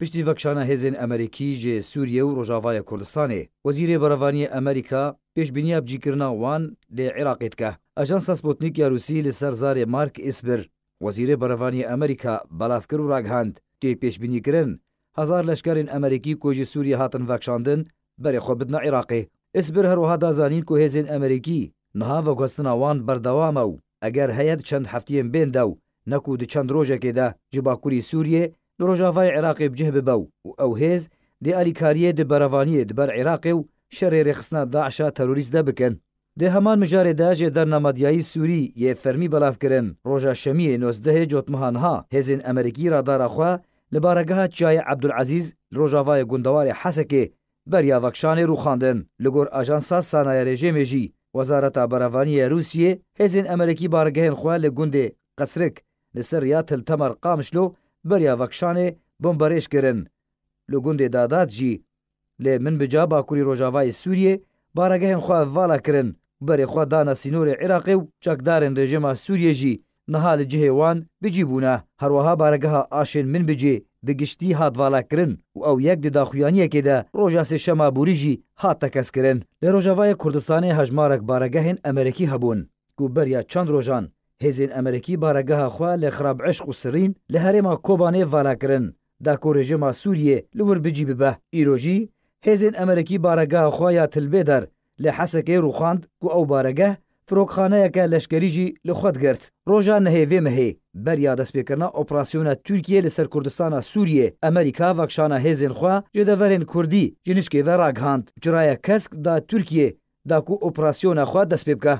پشتی وەکشانە هێزن ئەمریکی ژێ سووریە و ڕۆژاوایە کوردستانێ وەزیرێ بەرەوانی ئەمریکا پێشبینیا بجیکردنا وان لێ عێراقیتکە ئەژان ساسپۆتنیک یاروسی لەسەر زارێ مارک ئیسبر وەزیرێ بەرەوانی ئەمریکا بەلافکر و ڕاگهاند تێ پێشبینیکردن هزار لەشکارین ئەمریکی کۆژی سووری هاتن ڤەکشاندن بەرێ خۆ بدنا عێراقی ئسبر هەروها دازانین کۆ هێزن ئەمریکی نها بەگوستناوان بەردەوامە و ئەگەر هەیەت چەند هەفتیان بێندا و نەکو دو چەند ڕۆژێکێدا جباکووری سووریە لە ڕۆژاوای عێراقی بجێ ببە و ئەو هێز دێ ئەلیکاریە دبەرەوانیە دبەر عێراقی و شەڕێ ڕێخستنا داعشا تەروریستدە بکەن دێ هەمان مژارێ داژێ دەرنەمادیایی سووری یە فەرمی بەلافکردن ڕۆژە شەمیە نۆزدەهێ جۆتمەهانها هێزن ئەمریکی راداراخوا لە بارەگەها چایە عبدولعزیز ڕۆژاوایە گوندەواری حەسەکێ بەریاڤەکشانێ ڕوخاندن لەگۆر ئاژانسا سانایە رێژێمێژی وەزارەتا بەرەوانیە رووسیە هێزن ئەمریکی بارگەهێن خوا لە گوندێ قسرک لەسەر یا تلتەمەەر قامشلۆ berya vekşanê bomberêj kirin. Li gundê dadat jî lê min bija bakurî Rojavayê Sûriyê baragehên xwe evvala kirin. Berê xwe dana sînorê Iraqê û çakdarên rejima Sûriyê jî niha li cihê wan bicî bûne. Herweha barageha aşên min bicê bi giştî hatvala kirin û ew yek di daxuyaniyekê de roja sêşema borî jî hat tekeskirin. Li Rojavayê Kurdistanê hejmarek baragehên Emerîkî hebûn ku berya çand rojan هێزین ئەمریکی بارەگەها خوا لە خراپ عشق و سرین لە هەرێما کۆبانێ ڤالاکردن دا کۆڕێژەما سووریێ لور بجی ببە ئیرۆژی هێزین ئەمریکی بارەگەها خۆیان تلبێدەر لە حەسەکەی ڕوخاند و ئەو بارەگە فرۆکخانەیەکە لەشکریژی لەخوت گرت ڕۆژان نهێوێ مەهێ بەریا دەستپێکردنا ئۆپراسسیۆنە تورکیە لەسەر کوردستانە سووریێ ئەمریکا ڤەکشانە هێزین خوا جێدەڤەرێن کوردی جنیشکێ ڤە ڕاگهاند جرایە کەسکدا تورکیە داکو ئۆپراسسیۆنە خوا دەست پێ بکە